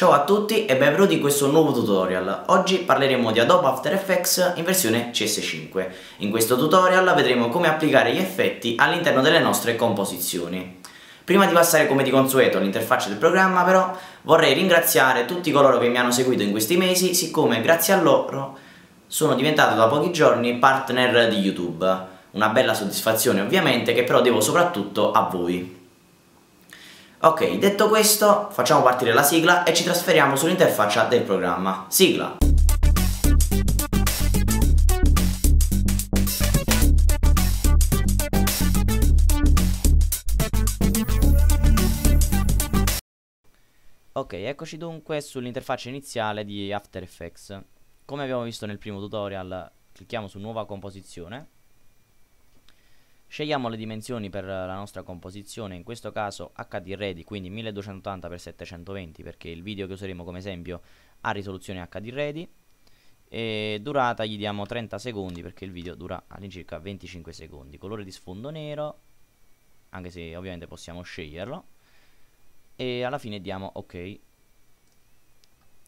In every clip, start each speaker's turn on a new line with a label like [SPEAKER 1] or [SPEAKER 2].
[SPEAKER 1] Ciao a tutti e benvenuti in questo nuovo tutorial. Oggi parleremo di Adobe After Effects in versione CS5. In questo tutorial vedremo come applicare gli effetti all'interno delle nostre composizioni. Prima di passare come di consueto all'interfaccia del programma però vorrei ringraziare tutti coloro che mi hanno seguito in questi mesi siccome grazie a loro sono diventato da pochi giorni partner di YouTube. Una bella soddisfazione ovviamente che però devo soprattutto a voi. Ok, detto questo, facciamo partire la sigla e ci trasferiamo sull'interfaccia del programma. Sigla! Ok, eccoci dunque sull'interfaccia iniziale di After Effects. Come abbiamo visto nel primo tutorial, clicchiamo su nuova composizione Scegliamo le dimensioni per la nostra composizione, in questo caso HD Ready, quindi 1280x720 perché il video che useremo come esempio ha risoluzione HD Ready e durata gli diamo 30 secondi perché il video dura all'incirca 25 secondi. Colore di sfondo nero, anche se ovviamente possiamo sceglierlo e alla fine diamo ok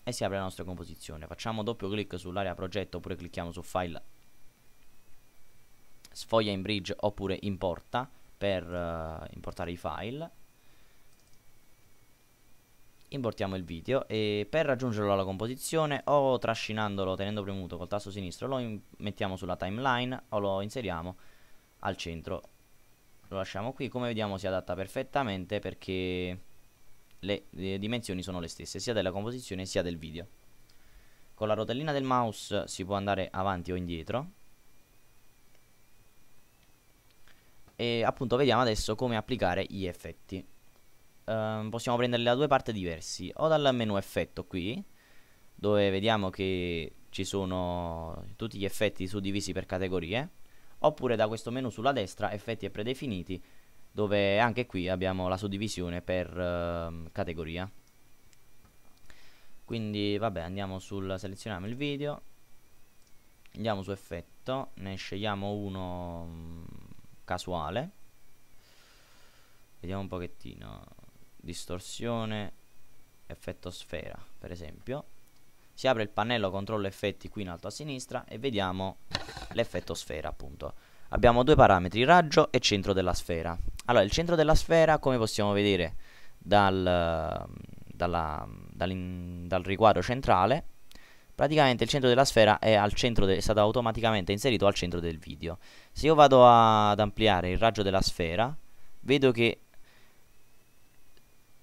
[SPEAKER 1] e si apre la nostra composizione. Facciamo doppio clic sull'area progetto oppure clicchiamo su file sfoglia in bridge oppure importa per uh, importare i file importiamo il video e per raggiungerlo alla composizione o trascinandolo tenendo premuto col tasto sinistro lo mettiamo sulla timeline o lo inseriamo al centro lo lasciamo qui come vediamo si adatta perfettamente perché le, le dimensioni sono le stesse sia della composizione sia del video con la rotellina del mouse si può andare avanti o indietro E appunto vediamo adesso come applicare gli effetti. Um, possiamo prenderli da due parti diversi. O dal menu effetto qui, dove vediamo che ci sono tutti gli effetti suddivisi per categorie. Oppure da questo menu sulla destra, effetti e predefiniti, dove anche qui abbiamo la suddivisione per uh, categoria quindi vabbè andiamo sul selezioniamo il video andiamo su effetto ne scegliamo uno mm, casuale vediamo un pochettino distorsione effetto sfera per esempio si apre il pannello controllo effetti qui in alto a sinistra e vediamo l'effetto sfera appunto abbiamo due parametri raggio e centro della sfera allora il centro della sfera come possiamo vedere dal, dalla, dal riquadro centrale praticamente il centro della sfera è, è, stato automaticamente inserito al centro del video se io vado a, ad ampliare il raggio della sfera vedo che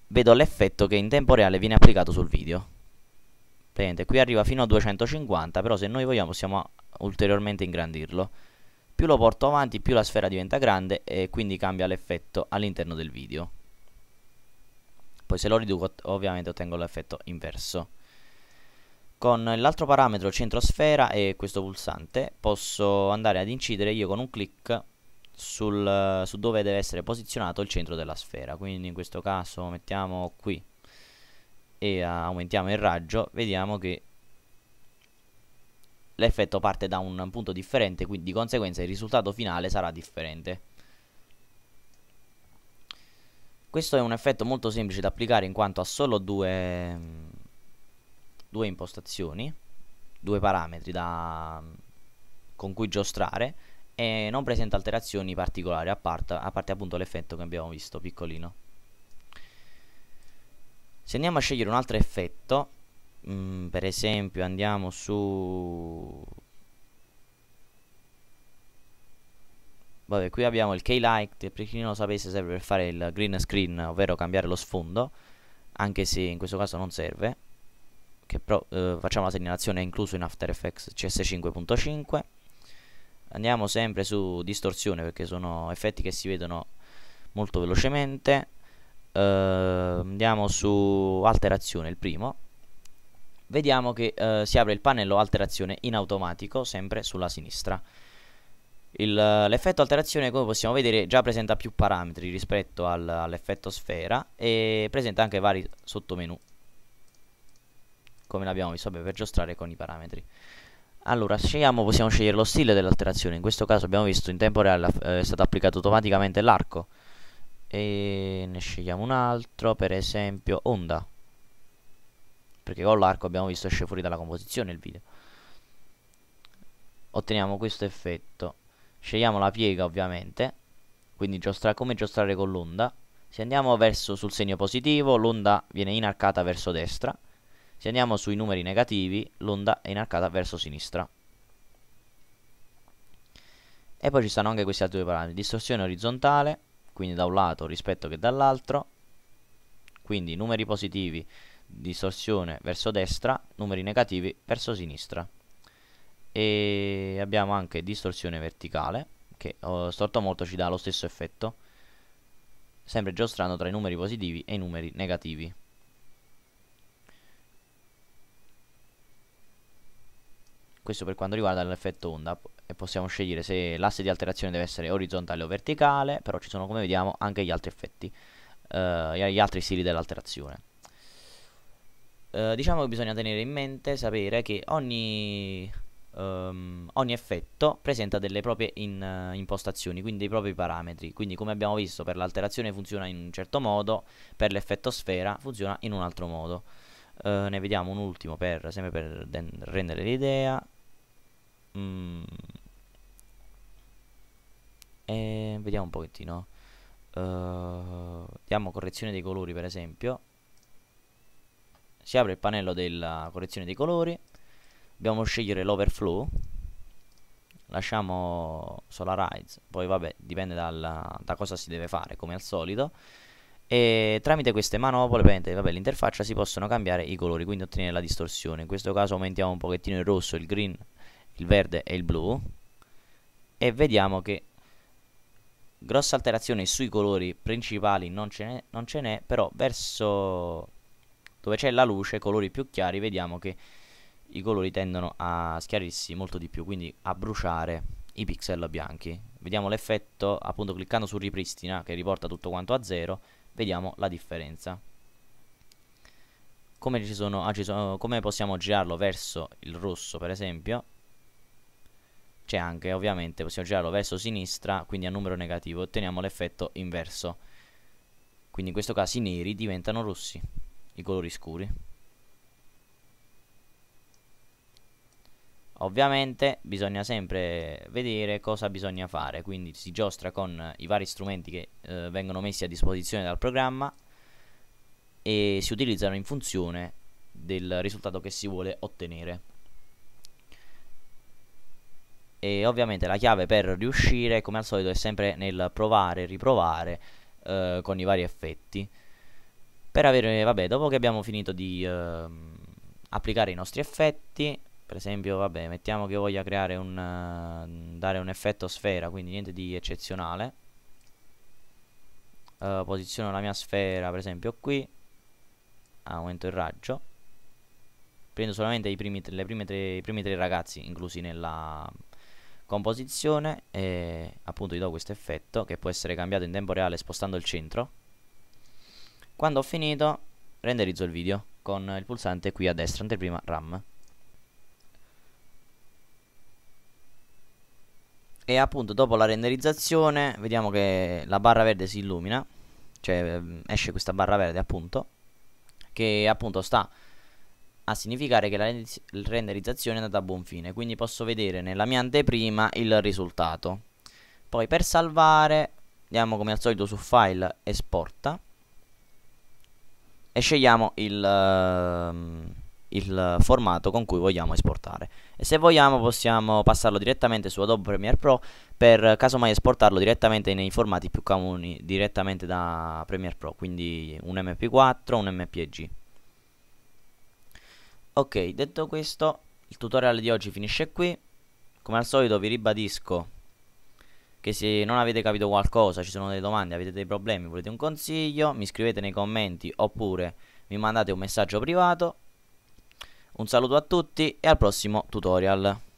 [SPEAKER 1] vedo l'effetto che in tempo reale viene applicato sul video praticamente qui arriva fino a 250 però se noi vogliamo possiamo ulteriormente ingrandirlo più lo porto avanti più la sfera diventa grande e quindi cambia l'effetto all'interno del video poi se lo riduco ovviamente ottengo l'effetto inverso con l'altro parametro centrosfera e questo pulsante posso andare ad incidere io con un clic sul, su dove deve essere posizionato il centro della sfera. Quindi in questo caso mettiamo qui e aumentiamo il raggio, vediamo che l'effetto parte da un punto differente, quindi di conseguenza il risultato finale sarà differente. Questo è un effetto molto semplice da applicare in quanto ha solo due due impostazioni, due parametri da, con cui giostrare e non presenta alterazioni particolari a parte, a parte appunto l'effetto che abbiamo visto piccolino. Se andiamo a scegliere un altro effetto, mh, mm, per esempio andiamo su Vabbè, qui abbiamo il Keylight, per chi non lo sapesse serve per fare il green screen, ovvero cambiare lo sfondo, anche se in questo caso non serve che però eh, facciamo la segnalazione è incluso in After Effects CS5.5 andiamo sempre su distorsione perché sono effetti che si vedono molto velocemente eh, andiamo su alterazione il primo vediamo che eh, si apre il pannello alterazione in automatico sempre sulla sinistra l'effetto alterazione come possiamo vedere già presenta più parametri rispetto al, all'effetto sfera e presenta anche vari sottomenu come l'abbiamo visto per giostrare con i parametri allora scegliamo possiamo scegliere lo stile dell'alterazione in questo caso abbiamo visto in tempo reale eh, è stato applicato automaticamente l'arco e ne scegliamo un altro per esempio onda perché con l'arco abbiamo visto esce fuori dalla composizione il video otteniamo questo effetto scegliamo la piega ovviamente quindi giostra come giostrare con l'onda se andiamo verso sul segno positivo l'onda viene inarcata verso destra se andiamo sui numeri negativi, l'onda è inarcata verso sinistra. E poi ci stanno anche questi altri due parametri. Distorsione orizzontale, quindi da un lato rispetto che dall'altro. Quindi numeri positivi, distorsione verso destra, numeri negativi verso sinistra. E abbiamo anche distorsione verticale, che oh, storto molto ci dà lo stesso effetto sempre giostrando tra i numeri positivi e i numeri negativi. Questo per quanto riguarda l'effetto onda e possiamo scegliere se l'asse di alterazione deve essere orizzontale o verticale, però ci sono come vediamo anche gli altri effetti, uh, gli altri stili dell'alterazione. Uh, diciamo che bisogna tenere in mente, sapere che ogni, um, ogni effetto presenta delle proprie in, uh, impostazioni, quindi dei propri parametri. Quindi come abbiamo visto per l'alterazione funziona in un certo modo, per l'effetto sfera funziona in un altro modo. Eh, ne vediamo un ultimo per, sempre per rendere l'idea mm. e vediamo un pochettino uh, diamo correzione dei colori per esempio si apre il pannello della correzione dei colori dobbiamo scegliere l'overflow lasciamo Solarize poi vabbè dipende dalla, da cosa si deve fare come al solito e tramite queste manovre vabbè, l'interfaccia si possono cambiare i colori quindi ottenere la distorsione in questo caso aumentiamo un pochettino il rosso, il green, il verde e il blu e vediamo che grossa alterazione sui colori principali non ce n'è però verso dove c'è la luce colori più chiari vediamo che i colori tendono a schiarirsi molto di più quindi a bruciare i pixel bianchi vediamo l'effetto appunto cliccando su ripristina che riporta tutto quanto a zero vediamo la differenza come, ci sono, ah, ci sono, come possiamo girarlo verso il rosso per esempio c'è anche ovviamente possiamo girarlo verso sinistra quindi a numero negativo otteniamo l'effetto inverso quindi in questo caso i neri diventano rossi i colori scuri Ovviamente bisogna sempre vedere cosa bisogna fare, quindi si giostra con i vari strumenti che eh, vengono messi a disposizione dal programma e si utilizzano in funzione del risultato che si vuole ottenere. E ovviamente la chiave per riuscire, come al solito, è sempre nel provare e riprovare eh, con i vari effetti. Per avere, vabbè, dopo che abbiamo finito di eh, applicare i nostri effetti, per esempio vabbè mettiamo che voglia creare un uh, dare un effetto sfera quindi niente di eccezionale uh, posiziono la mia sfera per esempio qui aumento il raggio prendo solamente i primi, prime tre, i primi tre ragazzi inclusi nella composizione e appunto gli do questo effetto che può essere cambiato in tempo reale spostando il centro quando ho finito renderizzo il video con il pulsante qui a destra anteprima RAM e appunto dopo la renderizzazione vediamo che la barra verde si illumina cioè ehm, esce questa barra verde appunto che appunto sta a significare che la renderizzazione è andata a buon fine quindi posso vedere nella mia anteprima il risultato poi per salvare andiamo come al solito su file esporta e scegliamo il uh, il formato con cui vogliamo esportare e se vogliamo possiamo passarlo direttamente su Adobe Premiere Pro per casomai esportarlo direttamente nei formati più comuni direttamente da Premiere Pro quindi un mp4 un MPG ok detto questo il tutorial di oggi finisce qui come al solito vi ribadisco che se non avete capito qualcosa ci sono delle domande avete dei problemi volete un consiglio mi scrivete nei commenti oppure mi mandate un messaggio privato un saluto a tutti e al prossimo tutorial.